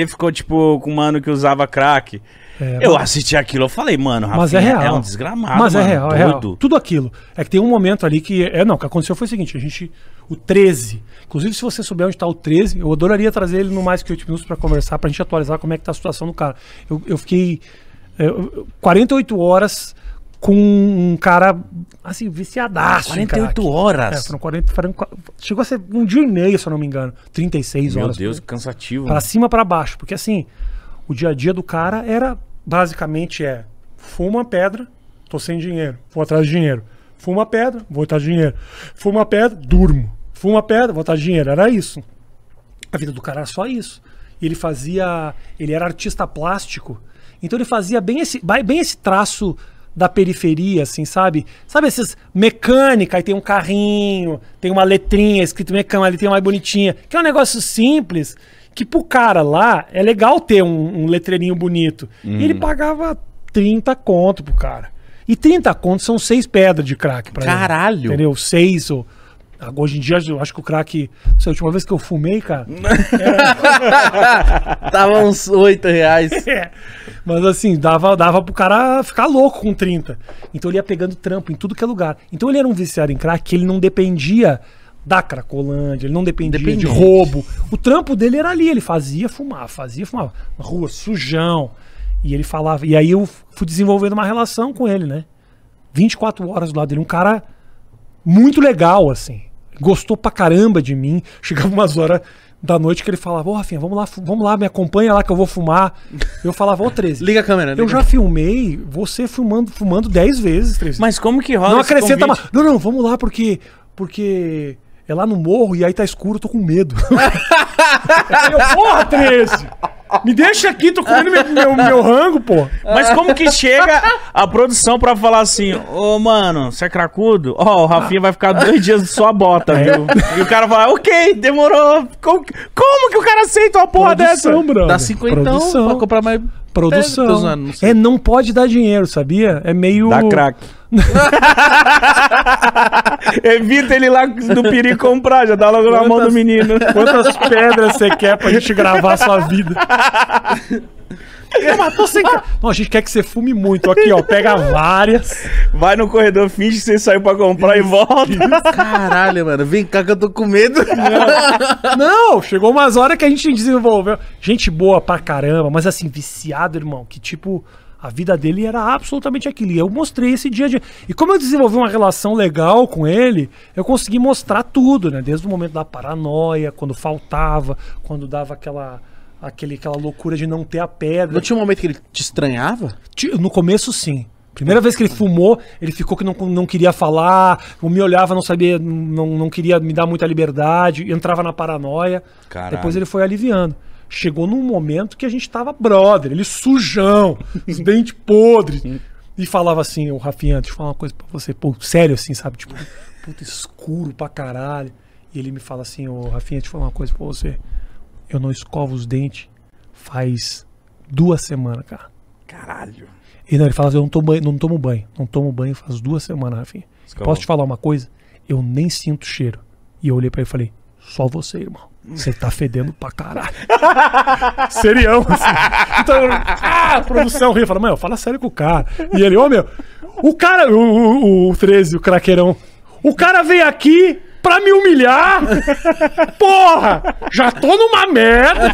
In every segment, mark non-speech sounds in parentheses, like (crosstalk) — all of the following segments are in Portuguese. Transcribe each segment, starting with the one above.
Ele ficou, tipo, com o mano que usava crack. É, eu mas... assisti aquilo, eu falei, mano, Rafinha, mas é real. É um desgramado. Mas é mano, é, real, é real, Tudo aquilo. É que tem um momento ali que. É, não, o que aconteceu foi o seguinte: a gente. O 13. Inclusive, se você souber onde está o 13, eu adoraria trazer ele no mais que 8 minutos para conversar, para a gente atualizar como é que tá a situação do cara. Eu, eu fiquei. É, eu, 48 horas com um cara, assim, viciadaço. 48 horas. É, foram 40, 40, Chegou a ser um dia e meio, se eu não me engano. 36 Meu horas. Meu Deus, pra, cansativo. Pra né? cima, para baixo. Porque, assim, o dia a dia do cara era, basicamente, é fuma pedra, tô sem dinheiro, vou atrás de dinheiro. Fuma pedra, vou atrás de dinheiro. Fuma pedra, durmo. Fuma pedra, vou atrás de dinheiro. Era isso. A vida do cara era só isso. E ele fazia. Ele era artista plástico. Então ele fazia bem esse, bem esse traço da periferia, assim, sabe? Sabe esses mecânica, aí tem um carrinho, tem uma letrinha escrito mecânica, ali tem uma mais bonitinha, que é um negócio simples, que pro cara lá é legal ter um, um letreirinho bonito. Hum. E ele uhum. pagava 30 conto pro cara. E 30 contos são seis pedras de crack pra Caralho! Ele, entendeu? Seis ou... Hoje em dia, eu acho que o crack. a última vez que eu fumei, cara. era... (laughs) Tava uns 8 reais. (laughs) É. Mas assim, dava, dava pro cara ficar louco com 30. Então ele ia pegando trampo em tudo que é lugar. Então ele era um viciado em crack que ele não dependia da Cracolândia, ele não dependia Dependente. de roubo. O trampo dele era ali, ele fazia fumar, fazia fumar. Na rua sujão. E ele falava. E aí eu fui desenvolvendo uma relação com ele, né? 24 horas do lado dele. Um cara muito legal, assim gostou pra caramba de mim. (laughs) Chegava umas horas da noite que ele falava, ô oh, Rafinha, vamos lá, vamos lá, me acompanha lá que eu vou fumar. Eu falava, ô oh, (laughs) 13. Liga a câmera, liga. Eu já filmei você fumando, fumando 10 vezes, 13. Mas como que rola? Não acrescenta mais. Não, não, vamos lá, porque. Porque. É lá no morro e aí tá escuro, eu tô com medo. (laughs) eu, porra, 13! Me deixa aqui, tô comendo meu, meu, meu rango, pô. Mas como que chega a produção pra falar assim, ô oh, mano, você é cracudo? Ó, oh, o Rafinha vai ficar dois dias só a bota, é. viu? E o cara fala, ok, demorou. Como, como que o cara aceita uma porra produção, dessa? Bro. Dá cinquentão pra comprar mais Produção. É, não é, não pode dar dinheiro, sabia? É meio. Dá crack. (laughs) Evita ele lá do Piri comprar, já dá logo quantas, na mão do menino. (laughs) Quantas pedras você quer pra gente gravar a sua vida? (laughs) sem. Não, a gente quer que você fume muito. Aqui, ó, pega várias. Vai no corredor, finge que você saiu pra comprar e volta. Caralho, mano, vem cá que eu tô com medo. Não, Não chegou umas horas que a gente desenvolveu. Gente boa pra caramba, mas assim, viciado, irmão, que tipo. A vida dele era absolutamente aquilo. E eu mostrei esse dia a dia. E como eu desenvolvi uma relação legal com ele, eu consegui mostrar tudo, né? Desde o momento da paranoia, quando faltava, quando dava aquela Aquele, aquela loucura de não ter a pedra. Não tinha um momento que ele te estranhava? No começo, sim. Primeira vez que ele fumou, ele ficou que não, não queria falar, me olhava, não sabia, não, não queria me dar muita liberdade, entrava na paranoia. Caralho. Depois ele foi aliviando. Chegou num momento que a gente tava brother, ele sujão, (laughs) os dentes podres. E falava assim, o Rafinha, deixa eu falar uma coisa pra você, pô, sério assim, sabe? Tipo, puta, escuro pra caralho. E ele me fala assim, o Rafinha, deixa eu falar uma coisa pra você. Eu não escovo os dentes faz duas semanas, cara. Caralho. E não, ele fala assim, eu não tomo banho, não tomo banho, não tomo banho faz duas semanas, Rafinha. Escalou. Posso te falar uma coisa? Eu nem sinto cheiro. E eu olhei para ele e falei, só você, irmão. Você tá fedendo pra caralho. (laughs) Serião, assim. Então, ah, a produção ri, fala, mano, fala sério com o cara. E ele, ô oh, meu, o cara, o, o, o 13, o craqueirão, o cara veio aqui pra me humilhar? Porra! Já tô numa merda!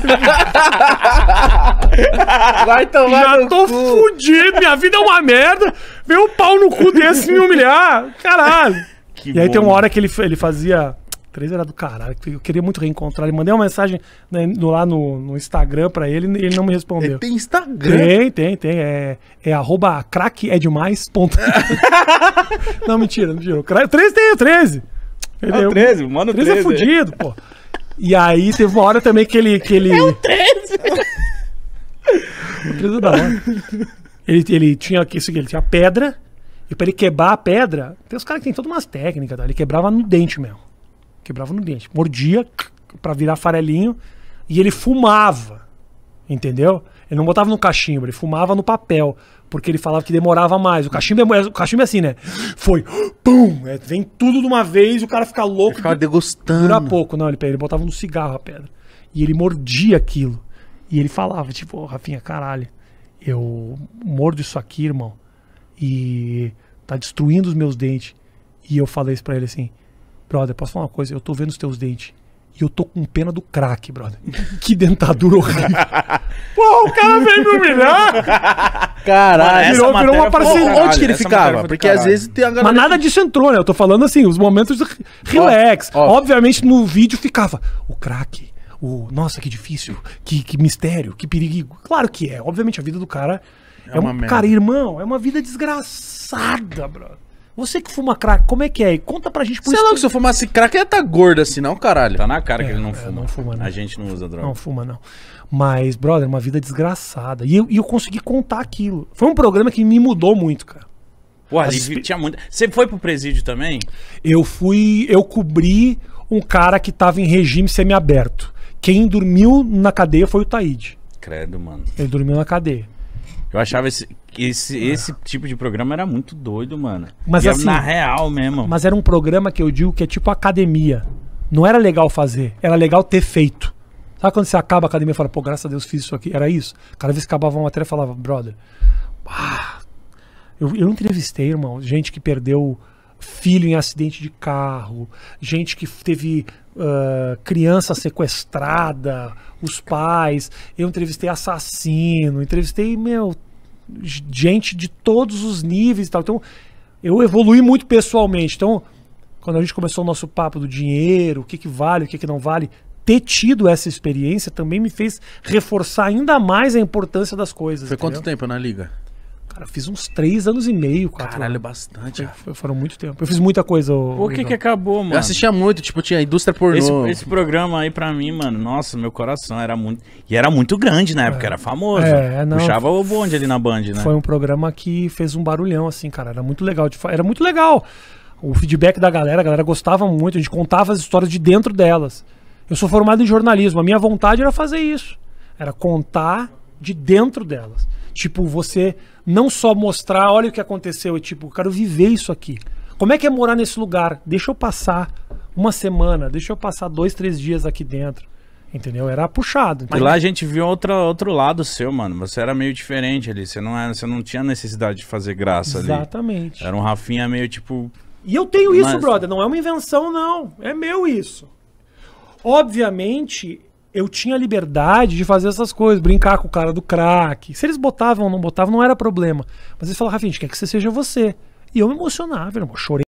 Vai tomar Já tô cu. fudido, minha vida é uma merda! Vem um pau no cu desse me humilhar! Caralho! Que e bom. aí tem uma hora que ele, ele fazia. 3 era do caralho. Eu queria muito reencontrar. Ele mandei uma mensagem né, no, lá no, no, Instagram pra ele e ele não me respondeu. Ele é, tem Instagram? Tem, tem, tem. É, é arroba é (laughs) não, mentira, mentira. O 13 tem, o 13. Entendeu? Ah, é o 13, mano. 13, 13 é fudido, pô. E aí teve uma hora também que ele. Que ele... É o 13! (laughs) o 13 da hora. Ele, ele tinha isso aqui, ele tinha pedra. E pra ele quebrar a pedra, tem os caras que tem todas umas técnicas, tá? Ele quebrava no dente mesmo. Quebrava no dente. Mordia pra virar farelinho. E ele fumava. Entendeu? Ele não botava no cachimbo, ele fumava no papel. Porque ele falava que demorava mais. O cachimbo é, o cachimbo é assim, né? Foi, pum! É, vem tudo de uma vez, o cara fica louco. ficava degustando. Dura pouco. Não, ele, ele botava no cigarro a pedra. E ele mordia aquilo. E ele falava, tipo, oh, Rafinha, caralho, eu mordo isso aqui, irmão. E tá destruindo os meus dentes. E eu falei isso pra ele assim, brother, posso falar uma coisa? Eu tô vendo os teus dentes. E eu tô com pena do crack, brother. (laughs) Que dentadura horrível. (laughs) Pô, o cara veio me humilhar. Caralho, virou, virou uma parceria. Onde que ele ficava? Porque caralho. às vezes tem a galera. Mas nada disso entrou, né? Eu tô falando assim, os momentos relax. Ó, ó. Obviamente no vídeo ficava o crack. O, nossa, que difícil, que, que mistério, que perigo. Claro que é. Obviamente a vida do cara é, é uma. merda. cara, irmão, é uma vida desgraçada, brother. Você que fuma crack, como é que é? conta pra gente por Sei é isso. Sei lá, que... se eu fumasse crack, ia tá gordo assim, não, caralho. Tá na cara é, que ele não é, fuma. Não fuma não. A gente não usa droga. Não fuma, não. Mas, brother, uma vida desgraçada. E eu, e eu consegui contar aquilo. Foi um programa que me mudou muito, cara. Pô, ali As... tinha muito. Você foi pro presídio também? Eu fui. Eu cobri um cara que tava em regime semiaberto. Quem dormiu na cadeia foi o Taíde. Credo, mano. Ele dormiu na cadeia. Eu achava esse, esse, esse tipo de programa era muito doido, mano. Mas e assim, na real mesmo. Mas era um programa que eu digo que é tipo academia. Não era legal fazer, era legal ter feito. Sabe quando você acaba a academia e fala, pô, graças a Deus fiz isso aqui? Era isso. Cada vez que acabava uma matéria, eu falava, brother, ah, eu, eu entrevistei, irmão, gente que perdeu filho em acidente de carro, gente que teve uh, criança sequestrada, os pais. Eu entrevistei assassino, entrevistei, meu, gente de todos os níveis e tal. Então, eu evolui muito pessoalmente. Então, quando a gente começou o nosso papo do dinheiro, o que, que vale, o que, que não vale, ter tido essa experiência também me fez reforçar ainda mais a importância das coisas. Foi entendeu? quanto tempo na liga? Cara, fiz uns três anos e meio, quatro. Caralho, bastante. Foi, foram muito tempo. Eu fiz muita coisa. Por que que acabou, mano? Eu assistia muito, tipo, tinha indústria pornô. Esse, esse programa aí pra mim, mano, nossa, meu coração era muito... E era muito grande na época, é. era famoso. É, não, Puxava o bonde ali na Band, né? Foi um programa que fez um barulhão, assim, cara. Era muito legal. De, era muito legal o feedback da galera, a galera gostava muito, a gente contava as histórias de dentro delas. Eu sou formado em jornalismo, a minha vontade era fazer isso. Era contar de dentro delas. Tipo, você não só mostrar, olha o que aconteceu, e é tipo, eu quero viver isso aqui. Como é que é morar nesse lugar? Deixa eu passar uma semana, deixa eu passar dois, três dias aqui dentro. Entendeu? Era puxado. Entendeu? E lá a gente viu outro, outro lado seu, mano. Você era meio diferente ali. Você não, era, você não tinha necessidade de fazer graça Exatamente. ali. Exatamente. Era um Rafinha meio tipo. E eu tenho isso, Mas... brother. Não é uma invenção, não. É meu isso. Obviamente, eu tinha liberdade de fazer essas coisas, brincar com o cara do crack. Se eles botavam ou não botavam, não era problema. Mas eles falavam, Rafinha, a gente quer que você seja você. E eu me emocionava, eu chorei.